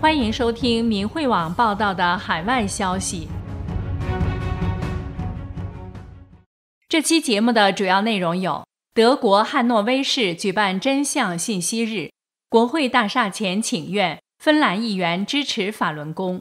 欢迎收听明慧网报道的海外消息。这期节目的主要内容有：德国汉诺威市举办真相信息日，国会大厦前请愿，芬兰议员支持法轮功。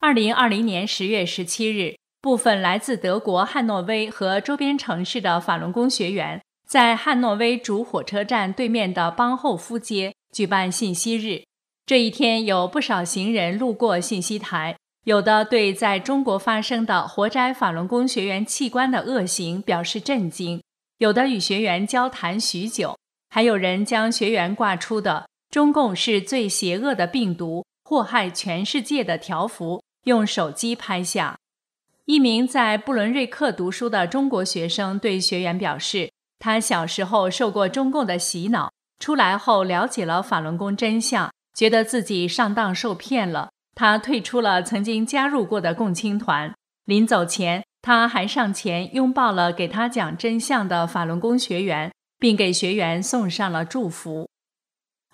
二零二零年十月十七日，部分来自德国汉诺威和周边城市的法轮功学员，在汉诺威主火车站对面的邦后夫街举办信息日。这一天有不少行人路过信息台，有的对在中国发生的活摘法轮功学员器官的恶行表示震惊，有的与学员交谈许久，还有人将学员挂出的“中共是最邪恶的病毒，祸害全世界”的条幅用手机拍下。一名在布伦瑞克读书的中国学生对学员表示，他小时候受过中共的洗脑，出来后了解了法轮功真相。觉得自己上当受骗了，他退出了曾经加入过的共青团。临走前，他还上前拥抱了给他讲真相的法轮功学员，并给学员送上了祝福。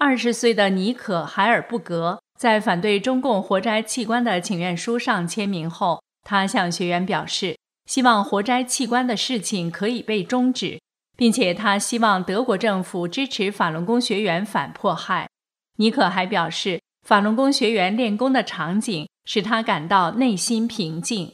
二十岁的尼可·海尔布格在反对中共活摘器官的请愿书上签名后，他向学员表示，希望活摘器官的事情可以被终止，并且他希望德国政府支持法轮功学员反迫害。尼可还表示，法轮功学员练功的场景使他感到内心平静。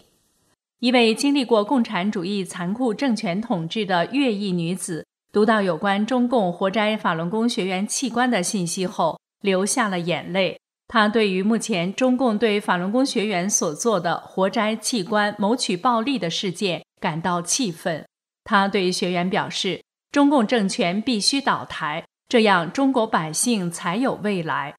一位经历过共产主义残酷政权统治的越裔女子，读到有关中共活摘法轮功学员器官的信息后，流下了眼泪。她对于目前中共对法轮功学员所做的活摘器官谋取暴利的事件感到气愤。她对学员表示，中共政权必须倒台。这样，中国百姓才有未来。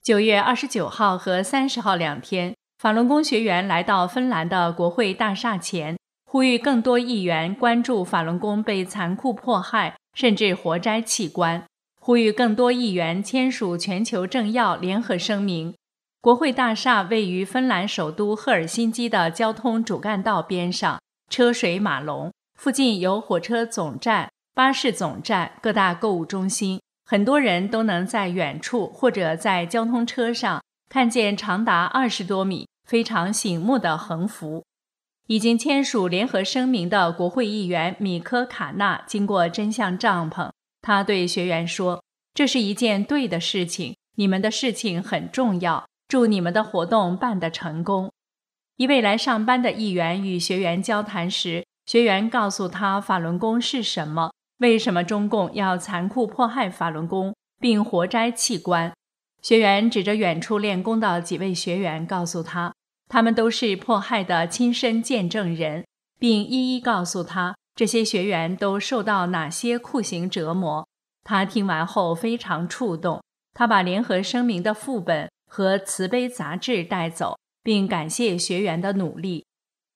九月二十九号和三十号两天，法轮功学员来到芬兰的国会大厦前，呼吁更多议员关注法轮功被残酷迫害，甚至活摘器官；呼吁更多议员签署全球政要联合声明。国会大厦位于芬兰首都赫尔辛基的交通主干道边上，车水马龙。附近有火车总站、巴士总站、各大购物中心，很多人都能在远处或者在交通车上看见长达二十多米、非常醒目的横幅。已经签署联合声明的国会议员米科卡纳经过真相帐篷，他对学员说：“这是一件对的事情，你们的事情很重要。祝你们的活动办得成功。”一位来上班的议员与学员交谈时。学员告诉他法轮功是什么，为什么中共要残酷迫害法轮功并活摘器官。学员指着远处练功的几位学员告诉他，他们都是迫害的亲身见证人，并一一告诉他这些学员都受到哪些酷刑折磨。他听完后非常触动，他把联合声明的副本和慈悲杂志带走，并感谢学员的努力。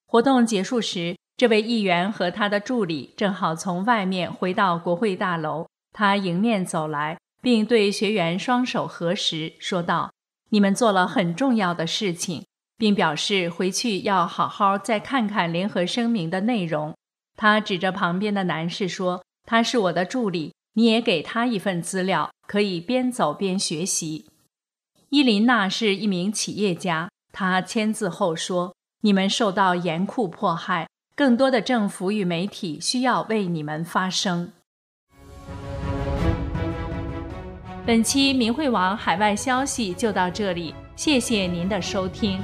活动结束时。这位议员和他的助理正好从外面回到国会大楼，他迎面走来，并对学员双手合十，说道：“你们做了很重要的事情，并表示回去要好好再看看联合声明的内容。”他指着旁边的男士说：“他是我的助理，你也给他一份资料，可以边走边学习。”伊琳娜是一名企业家，她签字后说：“你们受到严酷迫害。”更多的政府与媒体需要为你们发声。本期明慧网海外消息就到这里，谢谢您的收听。